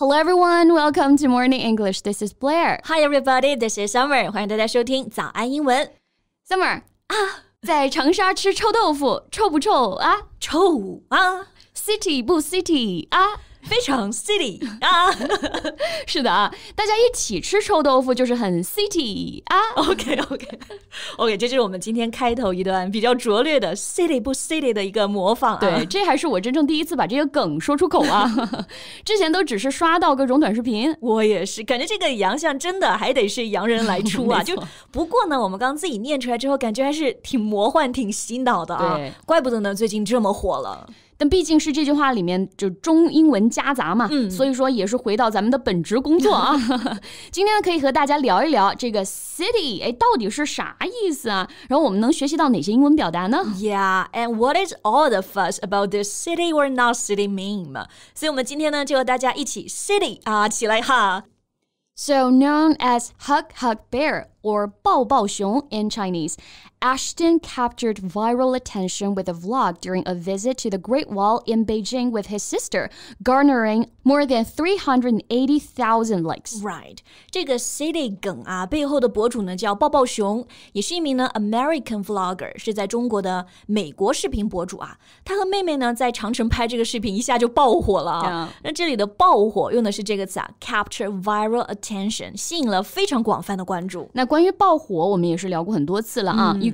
Hello everyone, welcome to Morning English. This is Blair. Hi everybody, this is Summer. 欢迎大家收听早安英文。Summer 啊，在长沙吃臭豆腐，臭不臭啊？臭啊！City 不 City 啊？非常 city 啊，是的啊，大家一起吃臭豆腐就是很 city 啊。OK OK OK，这就是我们今天开头一段比较拙劣的 city 不 city 的一个模仿啊。对，这还是我真正第一次把这个梗说出口啊，之前都只是刷到各种短视频。我也是，感觉这个洋相真的还得是洋人来出啊。就不过呢，我们刚自己念出来之后，感觉还是挺魔幻、挺洗脑的啊。对，怪不得呢，最近这么火了。但毕竟是这句话里面就中英文夹杂嘛，所以说也是回到咱们的本职工作啊。今天呢，可以和大家聊一聊这个 city，哎，到底是啥意思啊？然后我们能学习到哪些英文表达呢？Yeah，and what is all the fuss about this city or not city meme？所以，我们今天呢，就和大家一起 city 啊起来哈。So known as hug hug bear or 抱抱熊 in Chinese。Ashton captured viral attention with a vlog during a visit to the Great Wall in Beijing with his sister, garnering more than 380,000 likes. Right. 这个 city 梗啊，背后的博主呢叫抱抱熊，也是一名呢 American vlogger，是在中国的美国视频博主啊。他和妹妹呢在长城拍这个视频，一下就爆火了啊。那这里的爆火用的是这个词啊，capture viral attention，吸引了非常广泛的关注。那关于爆火，我们也是聊过很多次了啊。You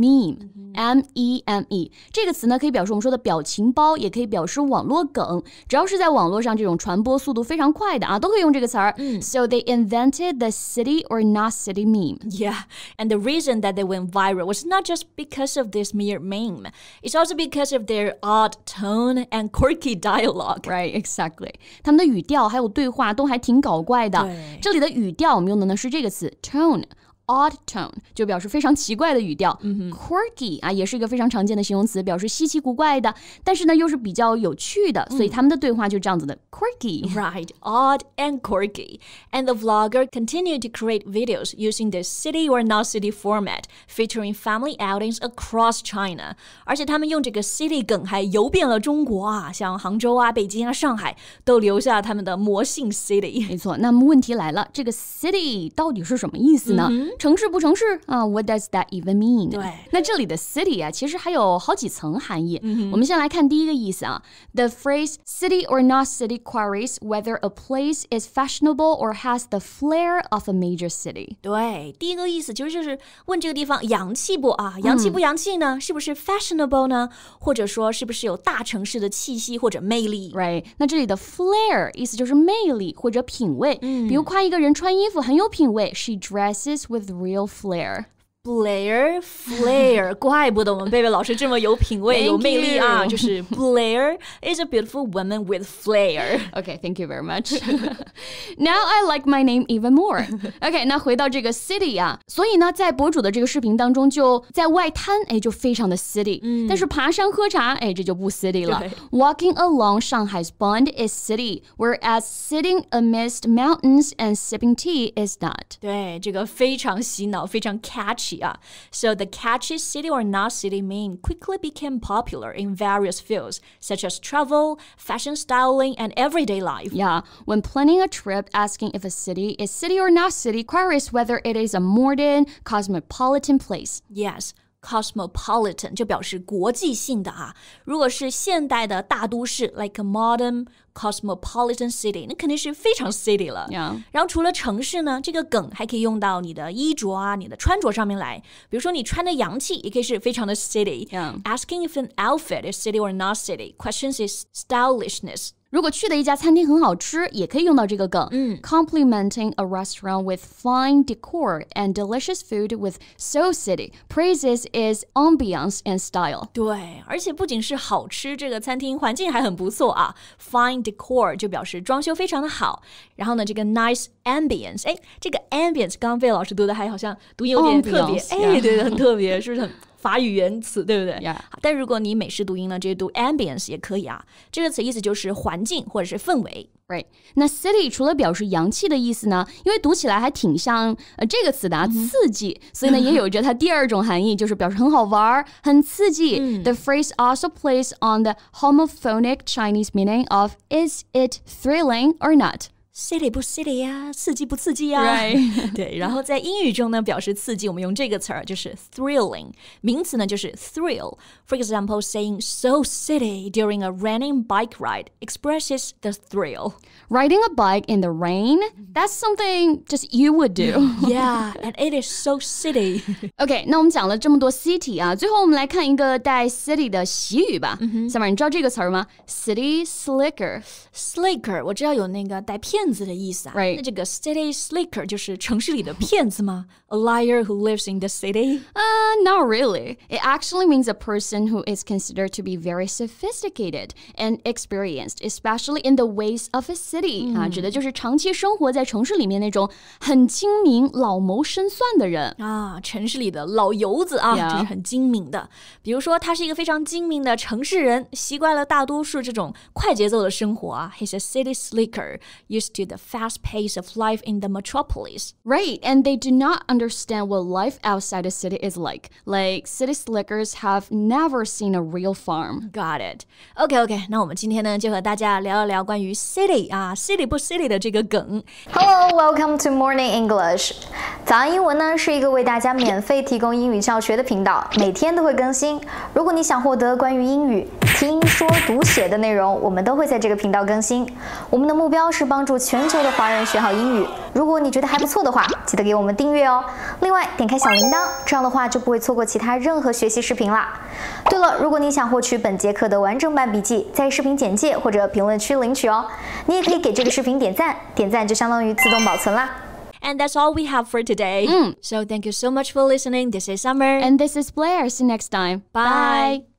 meme，m e m e 这个词呢，可以表示我们说的表情包，也可以表示网络梗。只要是在网络上这种传播速度非常快的啊，都可以用这个词儿。So they invented the city or not city meme. Yeah, and the reason that they went viral was not just because of this mere meme. It's also because of their odd tone and quirky dialogue. Right, exactly. 他们的语调还有对话都还挺搞怪的。这里的语调我们用的呢是这个词 tone。Odd tone 就表示非常奇怪的语调，quirky 啊也是一个非常常见的形容词，表示稀奇古怪的，但是呢又是比较有趣的，所以他们的对话就这样子的。quirky. Right, odd and quirky. And the vlogger continued to create videos using the city or not city format, featuring family outings across China. 而且他们用这个 city hmm. 城市不城市啊、uh,？What does that even mean？对，那这里的 city 啊，其实还有好几层含义。Mm hmm. phrase city or not city。Queries whether a place is fashionable or has the flair of a major city. 对，第一个意思其实就是问这个地方洋气不啊？洋气不洋气呢？嗯、是不是 fashionable 呢？或者说是不是有大城市的气息或者魅力？Right？那这里的 flair 意思就是魅力或者品味。嗯，比如夸一个人穿衣服很有品味，She dresses with real flair。Blair Flair，怪不得我们贝贝老师这么有品味、有魅力啊！就是 Blair is a beautiful woman with flair. Okay, thank you very much. now I like my name even more. Okay，那回到这个 city 啊，所以呢，在博主的这个视频当中，就在外滩，哎，就非常的 city。嗯，但是爬山喝茶，哎，这就不 city 了。Walking along Shanghai's Bund is city, whereas sitting amidst mountains and sipping tea is not. 对，这个非常洗脑，非常 catchy. Uh. So the catchy city or not city meme quickly became popular in various fields, such as travel, fashion styling, and everyday life. Yeah, when planning a trip, asking if a city is city or not city queries whether it is a modern, cosmopolitan place. Yes cosmopolitan 就表示国际性的啊。如果是现代的大都市，like a modern cosmopolitan city，那肯定是非常 city 了。然后除了城市呢，这个梗还可以用到你的衣着啊、你的穿着上面来。比如说你穿的洋气，也可以是非常的 city。Asking if an outfit is city or not city questions its stylishness。如果去的一家餐厅很好吃，也可以用到这个梗。嗯，complimenting a restaurant with fine decor and delicious food with soul city praises is ambiance and style。对，而且不仅是好吃，这个餐厅环境还很不错啊。Fine decor 就表示装修非常的好。然后呢，这个 nice ambience，哎，这个 ambience 刚刚被老师读的还好像读音有点特别，哎，对的，很特别，是不是很法语原词对不对？但如果你美式读音呢，直接读 ambience 也可以啊。这个词意思就是环境或者是氛围。Right？那 city 除了表示洋气的意思呢，因为读起来还挺像呃这个词的啊，刺激，所以呢 也有着它第二种含义，就是表示很好玩儿、很刺激。The phrase also plays on the homophonic Chinese meaning of "Is it thrilling or not？" silly 不 silly 呀、啊，刺激不刺激呀、啊？Right. 对，然后在英语中呢，表示刺激，我们用这个词儿就是 thrilling，名词呢就是 thrill。For example, saying so city" during a running bike ride expresses the thrill. Riding a bike in the rain, that's something just you would do. yeah, and it is so silly. OK，那我们讲了这么多 city 啊，最后我们来看一个带 city 的习语吧。小马，你知道这个词儿吗？City slicker，slicker，我知道有那个带骗。骗子的意思啊。Right. 那这个 city slicker 就是城市里的骗子吗？A liar who lives in the city? Uh, not really. It actually means a person who is considered to be very sophisticated and experienced, especially in the ways of a city. 嗯、啊，指的就是长期生活在城市里面那种很精明、老谋深算的人啊，城市里的老油子啊，这是很精明的。比如说，他是一个非常精明的城市人，习惯了大多数这种快节奏的生活啊。He's a city slicker, used to to the fast pace of life in the metropolis. Right, and they do not understand what life outside the city is like. Like, city slickers have never seen a real farm. Got it. OK OK，那我们今天呢就和大家聊一聊关于 city 啊 city 不 welcome to Morning English。早安英文呢是一个为大家免费提供英语教学的频道，每天都会更新。如果你想获得关于英语听说读写的内容，我们都会在这个频道更新。我们的目标是帮助全球的华人学好英语。如果你觉得还不错的话，记得给我们订阅哦。另外，点开小铃铛，这样的话就不会错过其他任何学习视频啦。对了，如果你想获取本节课的完整版笔记，在视频简介或者评论区领取哦。你也可以给这个视频点赞，点赞就相当于自动保存啦。And that's all we have for today. So thank you so much for listening. This is Summer and this is Blair. See you next time. Bye.